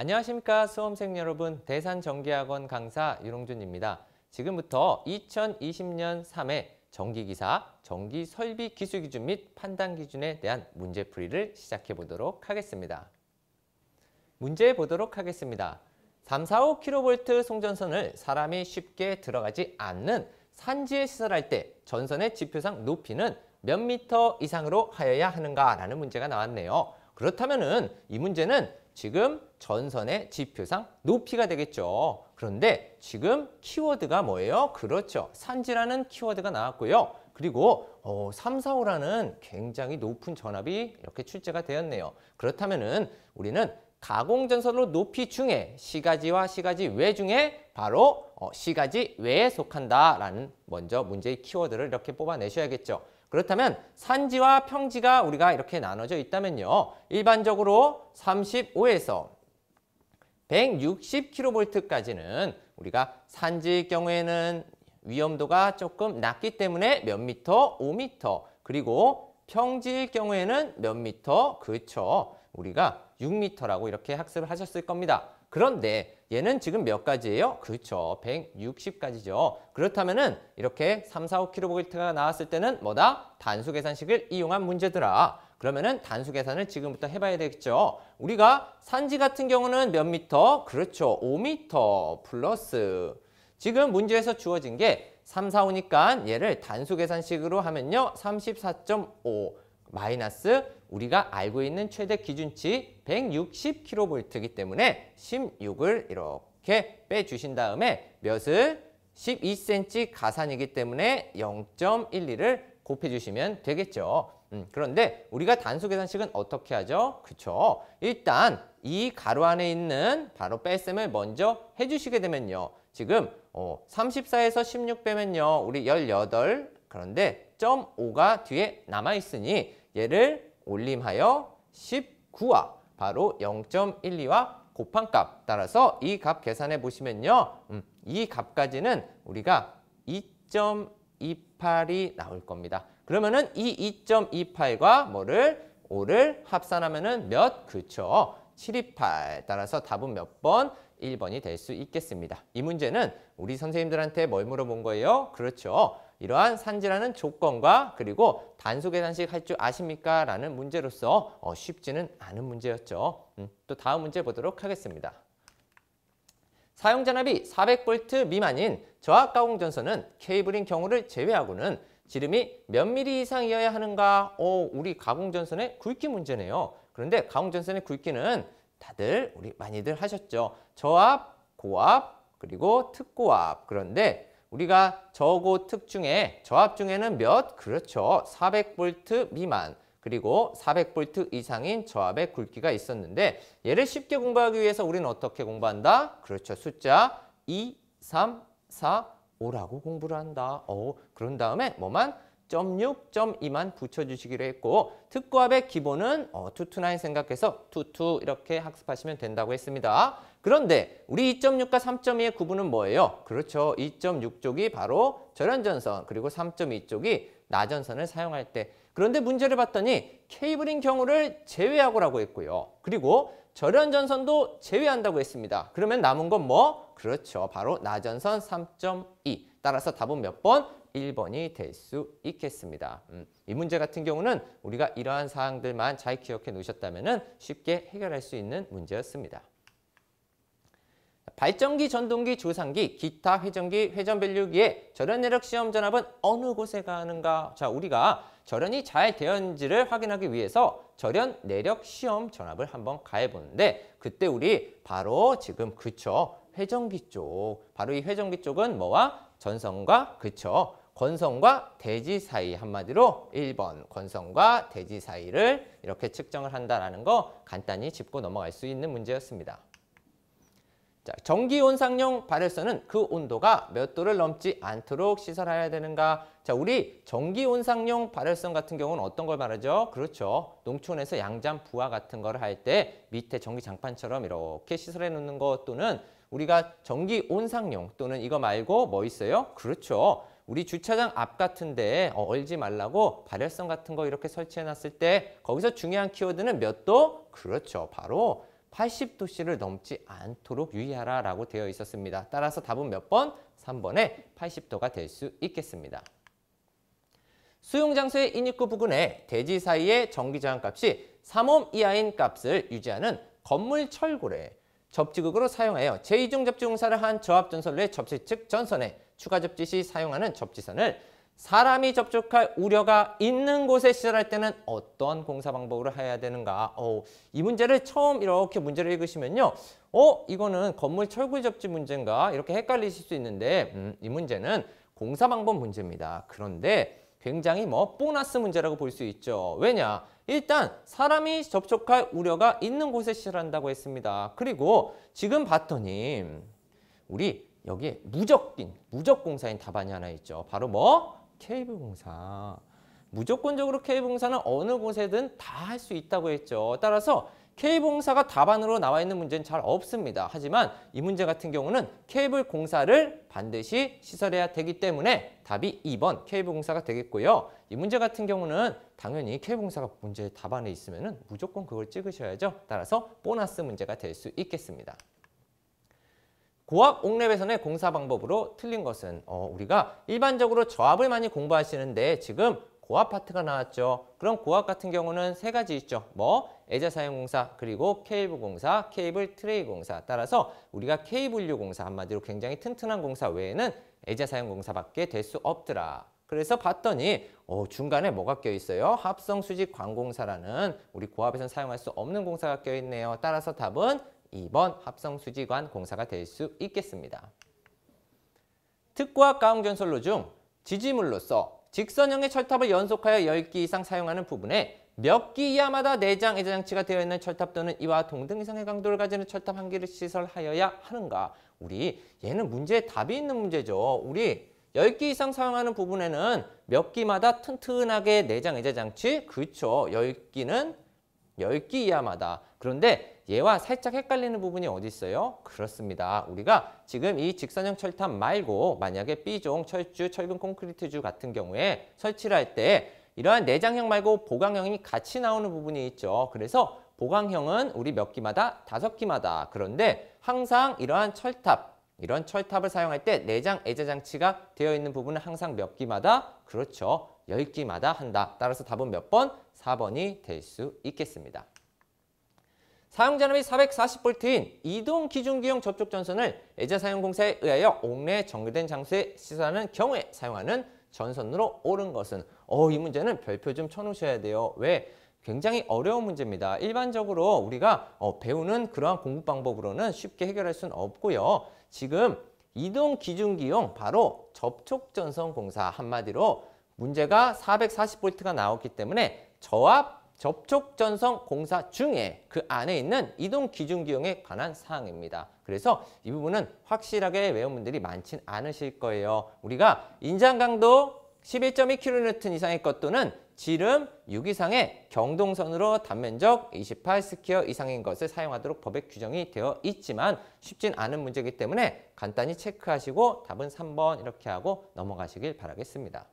안녕하십니까 수험생 여러분 대산정기학원 강사 유롱준입니다. 지금부터 2020년 3회 정기기사, 정기설비 기술기준 및 판단기준에 대한 문제풀이를 시작해 보도록 하겠습니다. 문제 보도록 하겠습니다. 345kV 송전선을 사람이 쉽게 들어가지 않는 산지에 시설할 때 전선의 지표상 높이는 몇 미터 이상으로 하여야 하는가라는 문제가 나왔네요. 그렇다면 은이 문제는 지금 전선의 지표상 높이가 되겠죠. 그런데 지금 키워드가 뭐예요? 그렇죠. 산지라는 키워드가 나왔고요. 그리고 어, 3, 4, 5라는 굉장히 높은 전압이 이렇게 출제가 되었네요. 그렇다면 은 우리는 가공전선으로 높이 중에 시가지와 시가지 외 중에 바로 어, 시가지 외에 속한다라는 먼저 문제의 키워드를 이렇게 뽑아내셔야겠죠. 그렇다면 산지와 평지가 우리가 이렇게 나눠져 있다면요. 일반적으로 35에서 160kV까지는 우리가 산지의 경우에는 위험도가 조금 낮기 때문에 몇 미터, 5미터 그리고 평지의 경우에는 몇 미터, 그쵸. 우리가 6미터라고 이렇게 학습을 하셨을 겁니다. 그런데 얘는 지금 몇 가지예요? 그렇죠. 160가지죠. 그렇다면은 이렇게 3, 4, 5kg가 나왔을 때는 뭐다? 단수 계산식을 이용한 문제더라. 그러면은 단수 계산을 지금부터 해봐야 되겠죠. 우리가 산지 같은 경우는 몇 미터? 그렇죠. 5미터 플러스 지금 문제에서 주어진 게 3, 4, 5니까 얘를 단수 계산식으로 하면요. 34.5 마이너스 우리가 알고 있는 최대 기준치 160kV이기 때문에 16을 이렇게 빼주신 다음에 몇을 12cm 가산이기 때문에 0.12를 곱해주시면 되겠죠. 음, 그런데 우리가 단수 계산식은 어떻게 하죠? 그쵸? 일단 이 가로 안에 있는 바로 뺄셈을 먼저 해주시게 되면요. 지금 어, 34에서 16 빼면요. 우리 18 그런데 5가 뒤에 남아있으니 얘를 올림하여 19와 바로 0.12와 곱한 값 따라서 이 값 계산해 보시면요. 음, 이 값까지는 우리가 2.28이 나올 겁니다. 그러면은 이 2.28과 뭐를 5를 합산하면은 몇? 그렇죠728 따라서 답은 몇 번? 1번이 될 수 있겠습니다. 이 문제는 우리 선생님들한테 뭘 물어본 거예요? 그렇죠. 이러한 산지라는 조건과 그리고 단수 계산식 할 줄 아십니까? 라는 문제로서 어, 쉽지는 않은 문제였죠. 음, 또 다음 문제 보도록 하겠습니다. 사용전압이 400V 미만인 저압가공전선은 케이블인 경우를 제외하고는 지름이 몇 미리 이상이어야 하는가? 오, 어, 우리 가공전선의 굵기 문제네요. 그런데 가공전선의 굵기는 다들 우리 많이들 하셨죠. 저압, 고압, 그리고 특고압. 그런데 우리가 저고 특 중에 저압 중에는 몇? 그렇죠. 400V 미만 그리고 400V 이상인 저압의 굵기가 있었는데 얘를 쉽게 공부하기 위해서 우리는 어떻게 공부한다? 그렇죠. 숫자 2, 3, 4, 5라고 공부를 한다. 어, 그런 다음에 뭐만? 0.6, 0.2만 붙여주시기로 했고 특고압의 기본은 어, 229 생각해서 22 이렇게 학습하시면 된다고 했습니다. 그런데 우리 2.6과 3.2의 구분은 뭐예요? 그렇죠. 2.6쪽이 바로 절연전선 그리고 3.2쪽이 나전선을 사용할 때 그런데 문제를 봤더니 케이블인 경우를 제외하고라고 했고요. 그리고 절연전선도 제외한다고 했습니다. 그러면 남은 건 뭐? 그렇죠. 바로 나전선 3.2. 따라서 답은 몇 번? 1번이 될 수 있겠습니다. 음, 이 문제 같은 경우는 우리가 이러한 사항들만 잘 기억해 놓으셨다면 쉽게 해결할 수 있는 문제였습니다. 발전기, 전동기, 조상기, 기타, 회전기, 회전별류기에 절연내력 시험 전압은 어느 곳에 가는가? 자, 우리가 절연이 잘 되었는지를 확인하기 위해서 절연 내력 시험 전압을 한번 가해보는데 그때 우리 바로 지금 그쵸 회전기 쪽 바로 이 회전기 쪽은 뭐와 전선과 그쵸 권선과 대지 사이 한마디로 1번 권선과 대지 사이를 이렇게 측정을 한다라는 거 간단히 짚고 넘어갈 수 있는 문제였습니다. 자, 전기온상용 발열선은 그 온도가 몇 도를 넘지 않도록 시설해야 되는가? 자, 우리 전기온상용 발열선 같은 경우는 어떤 걸 말하죠? 그렇죠. 농촌에서 양잠 부화 같은 걸 할 때 밑에 전기 장판처럼 이렇게 시설해 놓는 것 또는 우리가 전기온상용 또는 이거 말고 뭐 있어요? 그렇죠. 우리 주차장 앞 같은데 어, 얼지 말라고 발열선 같은 거 이렇게 설치해 놨을 때 거기서 중요한 키워드는 몇 도? 그렇죠. 바로 80도씨를 넘지 않도록 유의하라 라고 되어 있었습니다. 따라서 답은 몇 번? 3번에 80도가 될 수 있겠습니다. 수용장소의 인입구 부근에 대지 사이의 전기저항값이 3옴 이하인 값을 유지하는 건물 철골에 접지극으로 사용하여 제2중 접지 공사를 한 저압전선 의 접지 측 전선에 추가 접지 시 사용하는 접지선을 사람이 접촉할 우려가 있는 곳에 시설할 때는 어떤 공사 방법으로 해야 되는가? 어, 이 문제를 처음 이렇게 문제를 읽으시면요. 어, 이거는 건물 철골 접지 문제인가? 이렇게 헷갈리실 수 있는데 음, 이 문제는 공사 방법 문제입니다. 그런데 굉장히 뭐 보너스 문제라고 볼 수 있죠. 왜냐? 일단 사람이 접촉할 우려가 있는 곳에 시설한다고 했습니다. 그리고 지금 봤더니 우리 여기에 무적인, 무적공사인 답안이 하나 있죠. 바로 뭐? 케이블공사. 무조건적으로 케이블공사는 어느 곳에든 다 할 수 있다고 했죠. 따라서 케이블공사가 답안으로 나와 있는 문제는 잘 없습니다. 하지만 이 문제 같은 경우는 케이블공사를 반드시 시설해야 되기 때문에 답이 2번 케이블공사가 되겠고요. 이 문제 같은 경우는 당연히 케이블공사가 문제 의 답안에 있으면 무조건 그걸 찍으셔야죠. 따라서 보너스 문제가 될 수 있겠습니다. 고압 옥내배선의 공사 방법으로 틀린 것은 어, 우리가 일반적으로 저압을 많이 공부하시는데 지금 고압 파트가 나왔죠. 그럼 고압 같은 경우는 세 가지 있죠. 뭐애자사용공사 그리고 케이블 공사, 케이블 트레이 공사 따라서 우리가 케이블류 공사 한마디로 굉장히 튼튼한 공사 외에는 애자사용공사밖에될 수 없더라. 그래서 봤더니 어, 중간에 뭐가 껴있어요? 합성수직 광공사라는 우리 고압에선 사용할 수 없는 공사가 껴있네요. 따라서 답은 2번 합성수지관 공사가 될 수 있겠습니다. 특과 구 가공전설로 중 지지물로서 직선형의 철탑을 연속하여 10기 이상 사용하는 부분에 몇 기 이하마다 내장 애자장치가 되어 있는 철탑 또는 이와 동등 이상의 강도를 가지는 철탑 한 개를 시설하여야 하는가? 우리 얘는 문제에 답이 있는 문제죠. 우리 10기 이상 사용하는 부분에는 몇 기마다 튼튼하게 내장 애자장치? 그렇죠. 10기는 10기 이하마다. 그런데 얘와 살짝 헷갈리는 부분이 어디 있어요? 그렇습니다. 우리가 지금 이 직선형 철탑 말고 만약에 B종 철주, 철근 콘크리트주 같은 경우에 설치를 할 때 이러한 내장형 말고 보강형이 같이 나오는 부분이 있죠. 그래서 보강형은 우리 몇 기마다? 다섯 기마다. 그런데 항상 이러한 철탑, 이런 철탑을 사용할 때 내장 애제 장치가 되어 있는 부분은 항상 몇 기마다? 그렇죠. 열기마다 한다. 따라서 답은 몇 번? 사번이 될 수 있겠습니다. 사용전압이 4 4 0트인 이동 기준기용 접촉전선을 애자사용공사에 의하여 옥내 정교된 장소에 시설하는 경우에 사용하는 전선으로 오른 것은 어, 이 문제는 별표 좀 쳐놓으셔야 돼요. 왜? 굉장히 어려운 문제입니다. 일반적으로 우리가 어, 배우는 그러한 공부 방법으로는 쉽게 해결할 수는 없고요. 지금 이동 기준기용 바로 접촉전선 공사 한마디로 문제가 4 4 0트가 나왔기 때문에 저압 접촉 전성 공사 중에 그 안에 있는 이동 기준 기용에 관한 사항입니다. 그래서 이 부분은 확실하게 외운 분들이 많진 않으실 거예요. 우리가 인장 강도 11.2kN 이상의 것 또는 지름 6 이상의 경동선으로 단면적 28스퀘어 이상인 것을 사용하도록 법에 규정이 되어 있지만 쉽진 않은 문제이기 때문에 간단히 체크하시고 답은 3번 이렇게 하고 넘어가시길 바라겠습니다.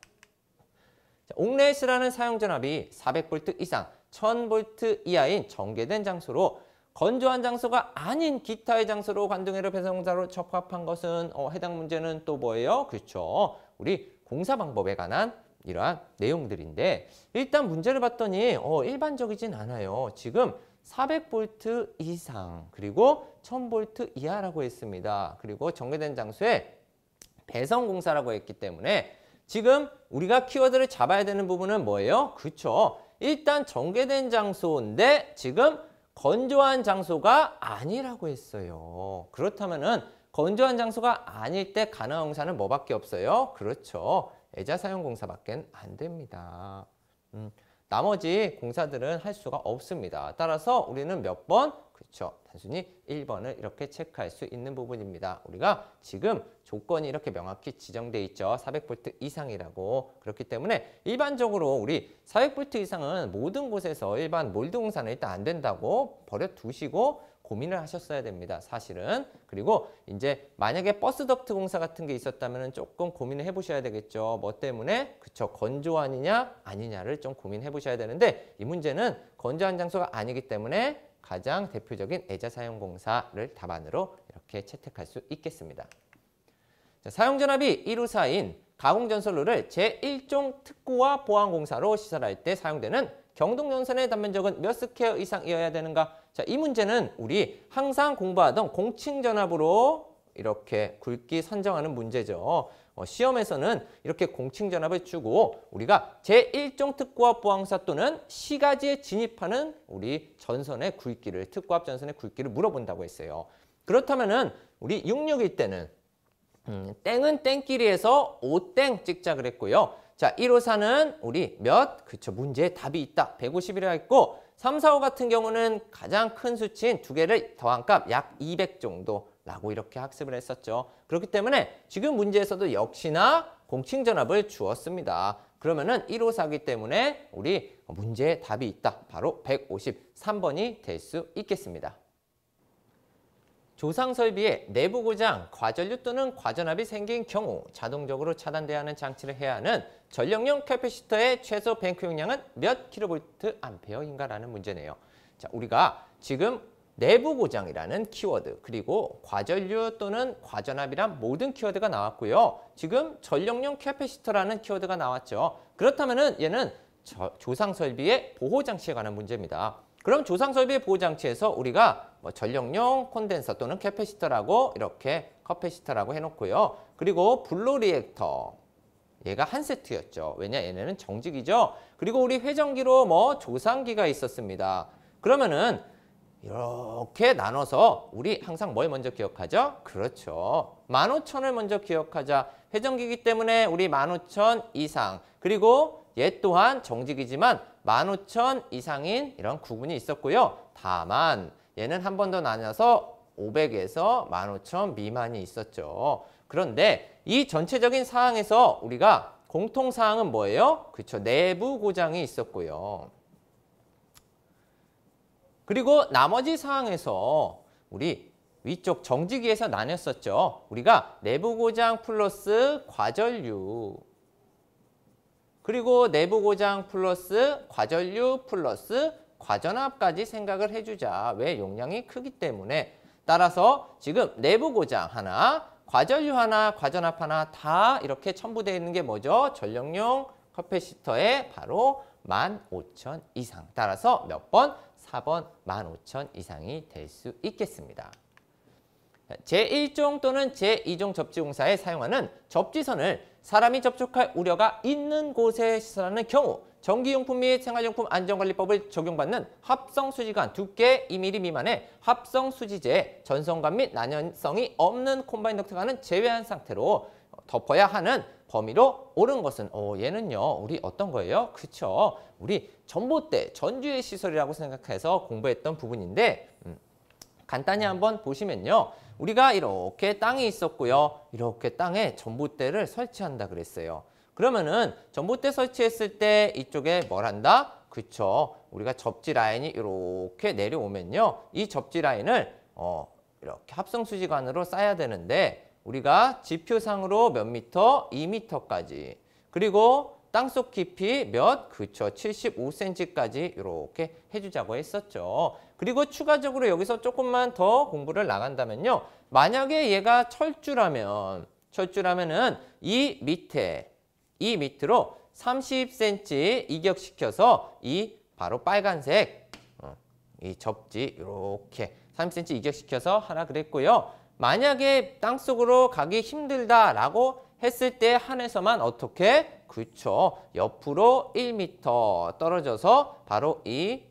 자, 옥레이스라는 사용 전압이 400V 이상 1000V 이하인 전개된 장소로 건조한 장소가 아닌 기타의 장소로 관동회로배송사로 적합한 것은 어, 해당 문제는 또 뭐예요? 그렇죠. 우리 공사 방법에 관한 이러한 내용들인데 일단 문제를 봤더니 어, 일반적이진 않아요. 지금 400V 이상 그리고 1000V 이하라고 했습니다. 그리고 전개된 장소에 배송공사라고 했기 때문에 지금 우리가 키워드를 잡아야 되는 부분은 뭐예요? 그렇죠. 일단 전개된 장소인데 지금 건조한 장소가 아니라고 했어요. 그렇다면은 건조한 장소가 아닐 때 가나 형사는 뭐밖에 없어요? 그렇죠. 애자사용공사밖에 안 됩니다. 음. 나머지 공사들은 할 수가 없습니다. 따라서 우리는 몇 번? 그렇죠. 단순히 1번을 이렇게 체크할 수 있는 부분입니다. 우리가 지금 조건이 이렇게 명확히 지정돼 있죠. 400V 이상이라고. 그렇기 때문에 일반적으로 우리 400V 이상은 모든 곳에서 일반 몰드 공사는 일단 안 된다고 버려두시고 고민을 하셨어야 됩니다. 사실은. 그리고 이제 만약에 버스 덕트 공사 같은 게 있었다면 조금 고민을 해보셔야 되겠죠. 뭐 때문에? 그쵸. 건조아니냐 아니냐를 좀 고민해 보셔야 되는데 이 문제는 건조한 장소가 아니기 때문에 가장 대표적인 애자사용공사를 답안으로 이렇게 채택할 수 있겠습니다. 자, 사용전압이 154인 가공전설로를 제1종 특구와 보안공사로 시설할 때 사용되는 경동연선의 단면적은 몇 스퀘어 이상이어야 되는가? 자, 이 문제는 우리 항상 공부하던 공칭전압으로 이렇게 굵기 선정하는 문제죠. 어, 시험에서는 이렇게 공칭전압을 주고 우리가 제1종 특고압 보항사 또는 시가지에 진입하는 우리 전선의 굵기를 특고압 전선의 굵기를 물어본다고 했어요. 그렇다면은 우리 66일 때는 음, 땡은 땡끼리에서 5땡 찍자 그랬고요. 자, 1호사는 우리 몇? 그쵸, 문제에 답이 있다. 150이라 했고 3, 4, 5 같은 경우는 가장 큰 수치인 두 개를 더한 값 약 200 정도라고 이렇게 학습을 했었죠. 그렇기 때문에 지금 문제에서도 역시나 공칭전압을 주었습니다. 그러면은 154기 때문에 우리 문제의 답이 있다. 바로 153번이 될 수 있겠습니다. 조상 설비에 내부 고장, 과전류 또는 과전압이 생긴 경우 자동적으로 차단돼야 하는 장치를 해야 하는 전력용 캐피시터의 최소 뱅크 용량은 몇 킬로볼트 암페어인가라는 문제네요. 자, 우리가 지금 내부 고장이라는 키워드 그리고 과전류 또는 과전압이란 모든 키워드가 나왔고요. 지금 전력용 캐피시터라는 키워드가 나왔죠. 그렇다면 얘는 조상 설비의 보호 장치에 관한 문제입니다. 그럼 조상 설비의 보호 장치에서 우리가 뭐 전력용 콘덴서 또는 캐패시터라고 이렇게 커패시터라고 해놓고요. 그리고 블루 리액터 얘가 한 세트였죠. 왜냐 얘네는 정직이죠. 그리고 우리 회전기로 뭐 조상기가 있었습니다. 그러면은 이렇게 나눠서 우리 항상 뭘 먼저 기억하죠? 그렇죠. 만 오천을 먼저 기억하자. 회전기기 때문에 우리 만 오천 이상 그리고 얘 또한 정직이지만 만 오천 이상인 이런 구분이 있었고요. 다만 얘는 한 번 더 나눠서 500에서 15,000 미만이 있었죠. 그런데 이 전체적인 사항에서 우리가 공통 사항은 뭐예요? 그렇죠. 내부 고장이 있었고요. 그리고 나머지 사항에서 우리 위쪽 정지기에서 나눴었죠. 우리가 내부 고장 플러스 과전류 그리고 내부 고장 플러스 과전류 플러스 과전압까지 생각을 해주자. 왜? 용량이 크기 때문에. 따라서 지금 내부 고장 하나, 과전류 하나, 과전압 하나 다 이렇게 첨부되어 있는 게 뭐죠? 전력용 커패시터에 바로 만 오천 이상. 따라서 몇 번? 사 번 만 오천 이상이 될 수 있겠습니다. 제1종 또는 제2종 접지공사에 사용하는 접지선을 사람이 접촉할 우려가 있는 곳에 시설하는 경우 전기용품 및 생활용품 안전관리법을 적용받는 합성수지관 두께 2mm 미만의 합성수지제 전성감 및 난연성이 없는 콤바인 덕트가는 제외한 상태로 덮어야 하는 범위로 오른 것은 어, 얘는요 우리 어떤 거예요? 그쵸 우리 전봇대 전주의 시설이라고 생각해서 공부했던 부분인데 음, 간단히 한번 보시면요 우리가 이렇게 땅이 있었고요 이렇게 땅에 전봇대를 설치한다 그랬어요 그러면은 전봇대 설치했을 때 이쪽에 뭘 한다? 그쵸. 우리가 접지 라인이 이렇게 내려오면요. 이 접지 라인을 어, 이렇게 합성 수지관으로 쌓아야 되는데 우리가 지표상으로 몇 미터? 2미터까지 그리고 땅속 깊이 몇? 그쵸. 75cm까지 이렇게 해주자고 했었죠. 그리고 추가적으로 여기서 조금만 더 공부를 나간다면요. 만약에 얘가 철주라면 철주라면은 이 밑에 이 밑으로 30cm 이격시켜서 이 바로 빨간색 어, 이 접지 이렇게 30cm 이격시켜서 하라 그랬고요. 만약에 땅속으로 가기 힘들다라고 했을 때 한에서만 어떻게? 그쵸. 옆으로 1m 떨어져서 바로 이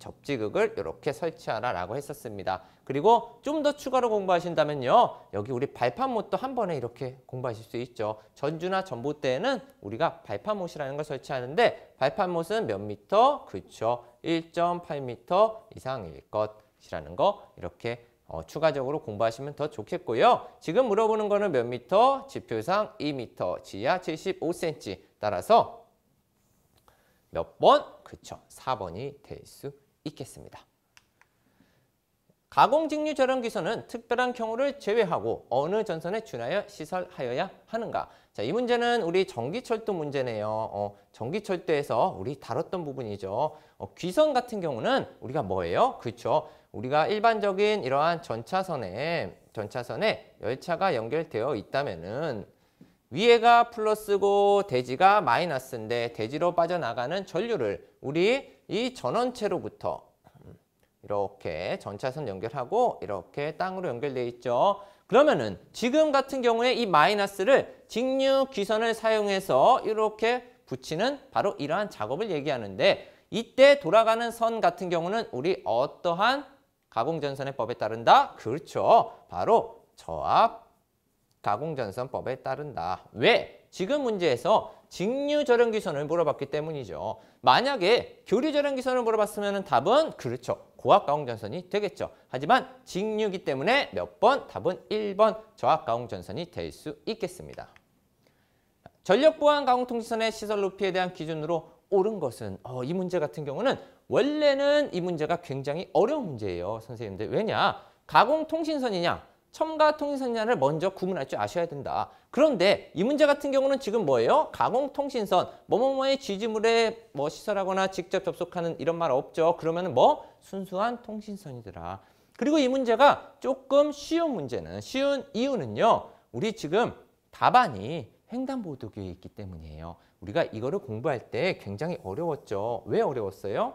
접지극을 이렇게 설치하라라고 했었습니다. 그리고 좀 더 추가로 공부하신다면요. 여기 우리 발판못도 한 번에 이렇게 공부하실 수 있죠. 전주나 전봇대에는 우리가 발판못이라는 걸 설치하는데 발판못은 몇 미터? 그쵸. 1.8미터 이상일 것이라는 거 이렇게 어, 추가적으로 공부하시면 더 좋겠고요. 지금 물어보는 거는 몇 미터? 지표상 2미터, 지하 75cm 따라서 몇 번? 그쵸. 4번이 될 수 있겠습니다. 가공직류 저렴기선은 특별한 경우를 제외하고 어느 전선에 준하여 시설하여야 하는가? 자, 이 문제는 우리 전기철도 문제네요. 어, 전기철도에서 우리 다뤘던 부분이죠. 어, 귀선 같은 경우는 우리가 뭐예요? 그렇죠. 우리가 일반적인 이러한 전차선에 전차선에 열차가 연결되어 있다면은 위에가 플러스고 대지가 마이너스인데 대지로 빠져나가는 전류를 우리 이 전원체로부터 이렇게 전차선 연결하고 이렇게 땅으로 연결돼 있죠. 그러면은 지금 같은 경우에 이 마이너스를 직류 기선을 사용해서 이렇게 붙이는 바로 이러한 작업을 얘기하는데 이때 돌아가는 선 같은 경우는 우리 어떠한 가공전선의 법에 따른다? 그렇죠. 바로 저압 가공전선법에 따른다. 왜? 지금 문제에서 직류절연기선을 물어봤기 때문이죠. 만약에 교류절연기선을 물어봤으면 답은 그렇죠. 고압가공전선이 되겠죠. 하지만 직류기 때문에 몇 번? 답은 1번 저압가공전선이 될 수 있겠습니다. 전력보안 가공통신선의 시설 높이에 대한 기준으로 옳은 것은 어, 이 문제 같은 경우는 원래는 이 문제가 굉장히 어려운 문제예요. 선생님들 왜냐? 가공통신선이냐 첨가 통신선이란을 먼저 구분할 줄 아셔야 된다. 그런데 이 문제 같은 경우는 지금 뭐예요? 가공통신선, 뭐뭐뭐의 지지물에 뭐 시설하거나 직접 접속하는 이런 말 없죠. 그러면 뭐? 순수한 통신선이더라. 그리고 이 문제가 조금 쉬운 문제는, 쉬운 이유는요. 우리 지금 답안이 횡단보도기에 있기 때문이에요. 우리가 이거를 공부할 때 굉장히 어려웠죠. 왜 어려웠어요?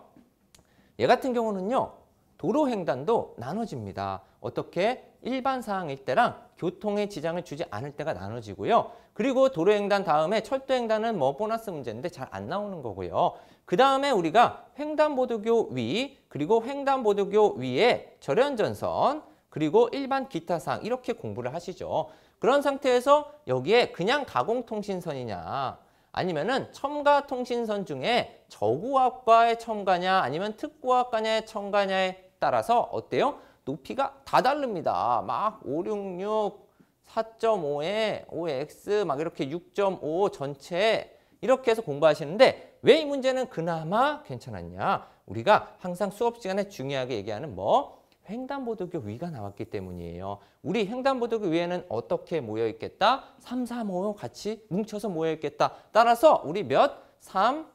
얘 같은 경우는요. 도로 횡단도 나눠집니다. 어떻게? 일반 사항일 때랑 교통에 지장을 주지 않을 때가 나눠지고요. 그리고 도로횡단 다음에 철도횡단은 뭐 보너스 문제인데 잘 안 나오는 거고요. 그 다음에 우리가 횡단보도교 위, 그리고 횡단보도교 위에 절연전선, 그리고 일반 기타 사항 이렇게 공부를 하시죠. 그런 상태에서 여기에 그냥 가공통신선이냐 아니면은 첨가 통신선 중에 저구학과의 첨가냐 아니면 특구학과냐의 첨가냐에 따라서 어때요? 높이가 다 다릅니다. 막 5, 6, 6, 4.5에 5x 막 이렇게 6.5 전체 이렇게 해서 공부하시는데 왜 이 문제는 그나마 괜찮았냐? 우리가 항상 수업 시간에 중요하게 얘기하는 뭐 횡단보도교 위가 나왔기 때문이에요. 우리 횡단보도교 위에는 어떻게 모여 있겠다? 3, 4, 5 같이 뭉쳐서 모여 있겠다. 따라서 우리 몇? 3,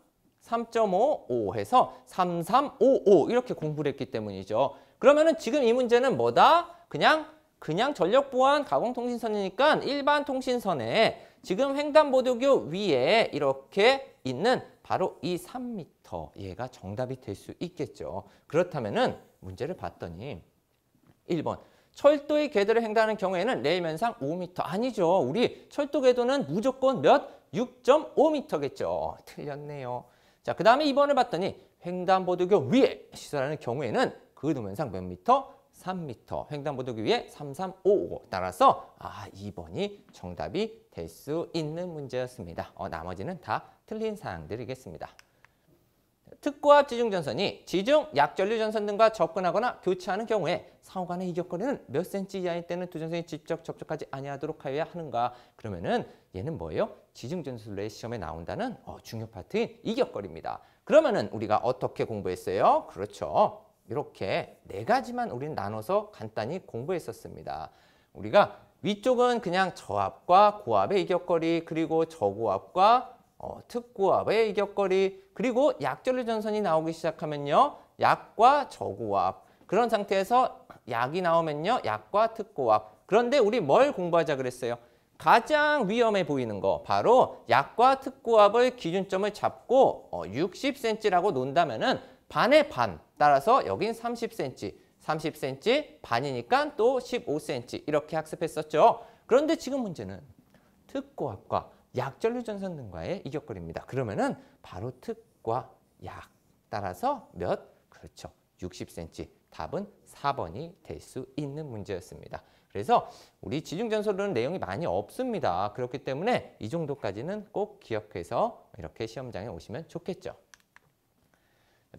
3.5, 5 해서 3, 3, 5, 5 이렇게 공부를 했기 때문이죠. 그러면은 지금 이 문제는 뭐다? 그냥 그냥 전력 보안 가공 통신선이니까 일반 통신선에 지금 횡단보도교 위에 이렇게 있는 바로 이 3m 얘가 정답이 될 수 있겠죠. 그렇다면은 문제를 봤더니 1번 철도의 궤도를 횡단하는 경우에는 레일 면상 5m 아니죠. 우리 철도 궤도는 무조건 몇? 6.5m겠죠. 틀렸네요. 자, 그 다음에 2번을 봤더니 횡단보도교 위에 시설하는 경우에는 그 도면상 몇 미터? 3미터. 횡단보도기 위에 3355. 따라서 아 2번이 정답이 될 수 있는 문제였습니다. 어, 나머지는 다 틀린 사항들이겠습니다. 특고압 지중전선이 지중, 약전류전선 등과 접근하거나 교차하는 경우에 상호 간의 이격거리는 몇 센치 이하일 때는 두 전선이 직접 접촉하지 아니하도록 하여야 하는가? 그러면은 얘는 뭐예요? 지중전술의 로 시험에 나온다는 어, 중요 파트인 이격거리입니다. 그러면은 우리가 어떻게 공부했어요? 그렇죠. 이렇게 네 가지만 우리는 나눠서 간단히 공부했었습니다. 우리가 위쪽은 그냥 저압과 고압의 이격거리 그리고 저고압과 어, 특고압의 이격거리 그리고 약전류 전선이 나오기 시작하면요. 약과 저고압 그런 상태에서 약이 나오면요. 약과 특고압 그런데 우리 뭘 공부하자 그랬어요? 가장 위험해 보이는 거 바로 약과 특고압의 기준점을 잡고 어, 60cm라고 논다면은 반의 반. 따라서 여긴 30cm, 30cm 반이니까 또 15cm 이렇게 학습했었죠. 그런데 지금 문제는 특고학과 약전류 전선 등과의 이격거리입니다. 그러면은 바로 특과 약 따라서 몇? 그렇죠. 60cm. 답은 4번이 될 수 있는 문제였습니다. 그래서 우리 지중전설로는 내용이 많이 없습니다. 그렇기 때문에 이 정도까지는 꼭 기억해서 이렇게 시험장에 오시면 좋겠죠.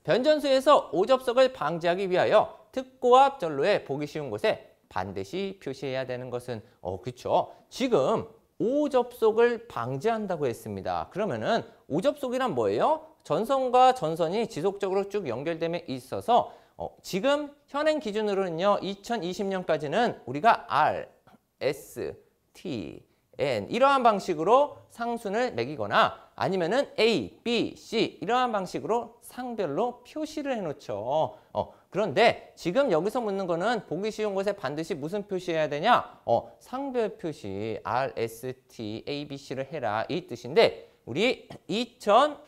변전소에서 오접속을 방지하기 위하여 특고합 전로에 보기 쉬운 곳에 반드시 표시해야 되는 것은 어 그렇죠. 지금 오접속을 방지한다고 했습니다. 그러면은 오접속이란 뭐예요? 전선과 전선이 지속적으로 쭉 연결됨에 있어서 어, 지금 현행 기준으로는요. 2020년까지는 우리가 R, S, T, N 이러한 방식으로 상순을 매기거나 아니면은 A, B, C 이러한 방식으로 상별로 표시를 해놓죠. 어, 그런데 지금 여기서 묻는 거는 보기 쉬운 것에 반드시 무슨 표시해야 되냐? 어, 상별 표시 R, S, T, A, B, C를 해라 이 뜻인데 우리 2021년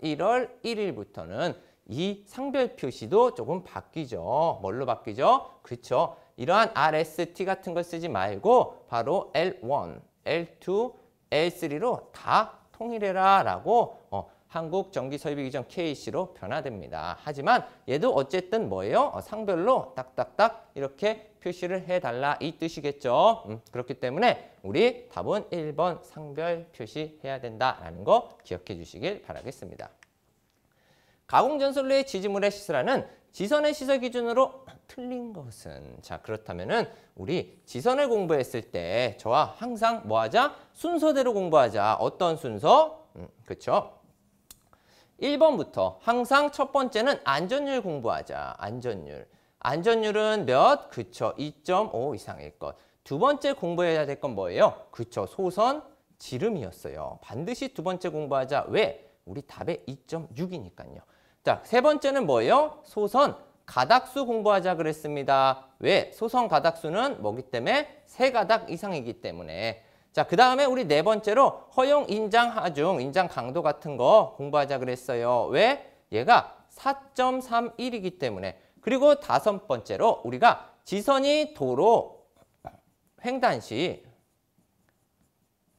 1월 1일부터는 이 상별 표시도 조금 바뀌죠. 뭘로 바뀌죠? 그렇죠. 이러한 R, S, T 같은 걸 쓰지 말고 바로 L1, L2, L3로 다 통일해라 라고 어, 한국전기설비기준 KC로 변화됩니다. 하지만 얘도 어쨌든 뭐예요? 어, 상별로 딱딱딱 이렇게 표시를 해달라 이 뜻이겠죠. 음, 그렇기 때문에 우리 답은 1번 상별 표시해야 된다라는 거 기억해 주시길 바라겠습니다. 가공전설로의 지지물의 시스라는 지선의 시설 기준으로 틀린 것은 자 그렇다면은 우리 지선을 공부했을 때 저와 항상 뭐하자 순서대로 공부하자 어떤 순서 음, 그렇죠 1번부터 항상 첫 번째는 안전율 공부하자 안전율 안전율은 몇 그쵸 2.5 이상일 것 두 번째 공부해야 될 건 뭐예요 그쵸 소선 지름이었어요 반드시 두 번째 공부하자 왜 우리 답에 2.6이니까요 자, 세 번째는 뭐예요? 소선 가닥수 공부하자 그랬습니다. 왜? 소선 가닥수는 뭐기 때문에 세 가닥 이상이기 때문에 자, 그 다음에 우리 네 번째로 허용, 인장, 하중, 인장 강도 같은 거 공부하자 그랬어요. 왜? 얘가 4.31이기 때문에 그리고 다섯 번째로 우리가 지선이 도로 횡단 시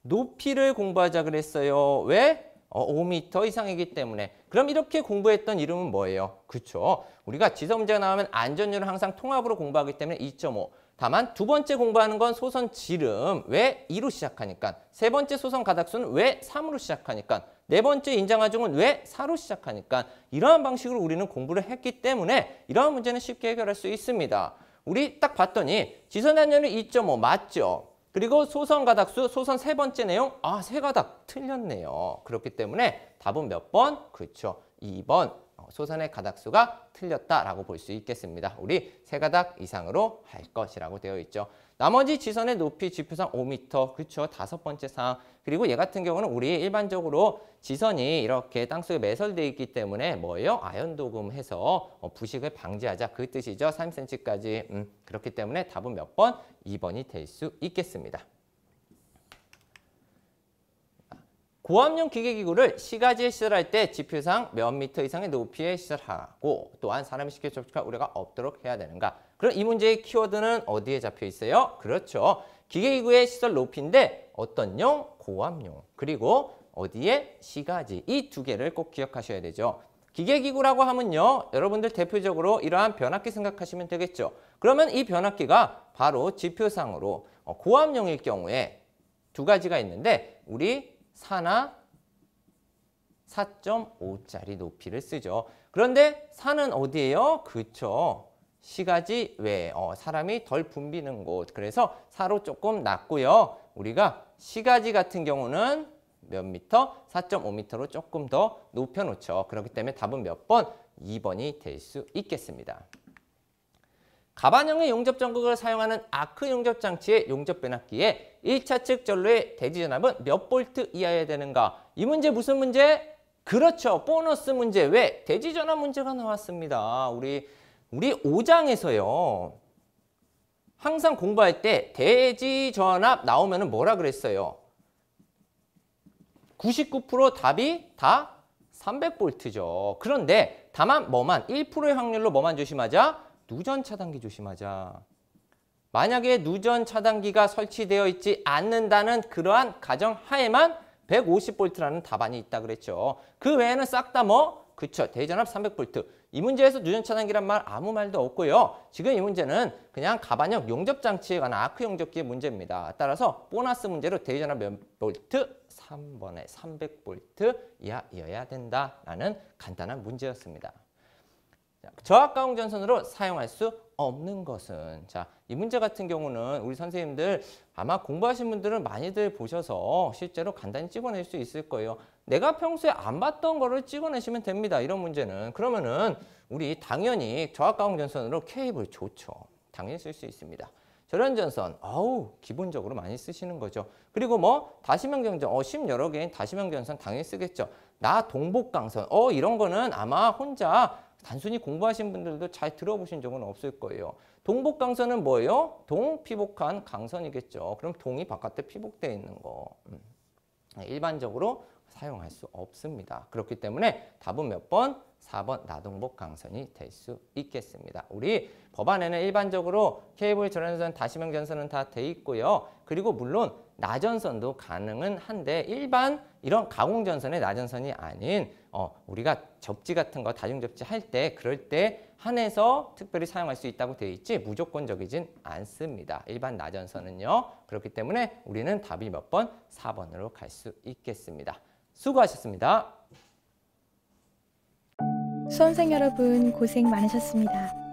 높이를 공부하자 그랬어요. 왜? 어, 5m 이상이기 때문에 그럼 이렇게 공부했던 이름은 뭐예요? 그렇죠. 우리가 지서 문제가 나오면 안전율을 항상 통합으로 공부하기 때문에 2.5. 다만 두 번째 공부하는 건 소선 지름 왜 2로 시작하니까 세 번째 소선 가닥수는 왜 3으로 시작하니까 네 번째 인장하중은 왜 4로 시작하니까 이러한 방식으로 우리는 공부를 했기 때문에 이러한 문제는 쉽게 해결할 수 있습니다. 우리 딱 봤더니 지선 단열이 2.5 맞죠? 그리고 소선 가닥수, 소선 세 번째 내용, 아, 세 가닥 틀렸네요. 그렇기 때문에 답은 몇 번? 그렇죠. 2번 어, 소선의 가닥수가 틀렸다라고 볼 수 있겠습니다. 우리 세 가닥 이상으로 할 것이라고 되어 있죠. 나머지 지선의 높이 지표상 5m, 그렇죠. 다섯 번째 사항. 그리고 얘 같은 경우는 우리 일반적으로 지선이 이렇게 땅속에 매설돼 있기 때문에 뭐예요? 아연 도금해서 어, 부식을 방지하자 그 뜻이죠. 30cm까지. 음, 그렇기 때문에 답은 몇 번? 2번이 될 수 있겠습니다. 고압용 기계기구를 시가지에 시설할 때 지표상 몇 미터 이상의 높이에 시설하고 또한 사람이 쉽게 접촉할 우려가 없도록 해야 되는가 그럼 이 문제의 키워드는 어디에 잡혀 있어요? 그렇죠. 기계기구의 시설 높이인데 어떤 용? 고압용. 그리고 어디에? 시가지. 이 두 개를 꼭 기억하셔야 되죠. 기계기구라고 하면요. 여러분들 대표적으로 이러한 변압기 생각하시면 되겠죠. 그러면 이 변압기가 바로 지표상으로 어, 고압용일 경우에 두 가지가 있는데 우리 산화 4.5짜리 높이를 쓰죠. 그런데 산은 어디예요? 그렇죠 시가지 외 어, 사람이 덜 붐비는 곳 그래서 사로 조금 낮고요. 우리가 시가지 같은 경우는 몇 미터? 4.5미터로 조금 더 높여놓죠. 그렇기 때문에 답은 몇 번? 2번이 될 수 있겠습니다. 가반형의 용접 전극을 사용하는 아크 용접 장치의 용접 변압기에 1차 측 전류의 대지 전압은 몇 볼트 이하여야 되는가? 이 문제 무슨 문제? 그렇죠. 보너스 문제. 왜? 대지 전압 문제가 나왔습니다. 우리 우리 5장에서요. 항상 공부할 때 대지전압 나오면 뭐라 그랬어요? 99% 답이 다 300볼트죠. 그런데 다만 뭐만 1%의 확률로 뭐만 조심하자? 누전 차단기 조심하자. 만약에 누전 차단기가 설치되어 있지 않는다는 그러한 가정 하에만 1 5 0볼트라는 답안이 있다 그랬죠. 그 외에는 싹 다 뭐? 그쵸. 대전압 3 0 0볼트 이 문제에서 누전차단기란 말 아무 말도 없고요. 지금 이 문제는 그냥 가반형 용접장치에 관한 아크 용접기의 문제입니다. 따라서 보너스 문제로 대전압 몇 볼트? 3번에 300볼트 이하여야 된다라는 간단한 문제였습니다. 저압 가공 전선으로 사용할 수 없는 것은 자 이 문제 같은 경우는 우리 선생님들 아마 공부하신 분들은 많이들 보셔서 실제로 간단히 찍어낼 수 있을 거예요. 내가 평소에 안 봤던 거를 찍어내시면 됩니다. 이런 문제는 그러면은 우리 당연히 저압가공전선으로 케이블 좋죠. 당연히 쓸 수 있습니다. 절연전선, 어우 기본적으로 많이 쓰시는 거죠. 그리고 뭐다시면경전 어, 심 여러 개인 다시면경선 당연히 쓰겠죠. 나 동복강선, 어 이런 거는 아마 혼자 단순히 공부하신 분들도 잘 들어보신 적은 없을 거예요. 동복강선은 뭐예요? 동, 피복한 강선이겠죠. 그럼 동이 바깥에 피복되어 있는 거. 음. 일반적으로 사용할 수 없습니다. 그렇기 때문에 답은 몇 번? 4번 나동복 강선이 될 수 있겠습니다. 우리 법안에는 일반적으로 케이블 전원선, 다시명 전선은 다 돼 있고요. 그리고 물론 나전선도 가능은 한데 일반 이런 가공전선의 나전선이 아닌 어, 우리가 접지 같은 거 다중 접지 할 때 그럴 때 한해서 특별히 사용할 수 있다고 되어 있지 무조건적이진 않습니다. 일반 나전선은요. 그렇기 때문에 우리는 답이 몇 번? 4번으로 갈 수 있겠습니다. 수고하셨습니다. 수험생 여러분 고생 많으셨습니다.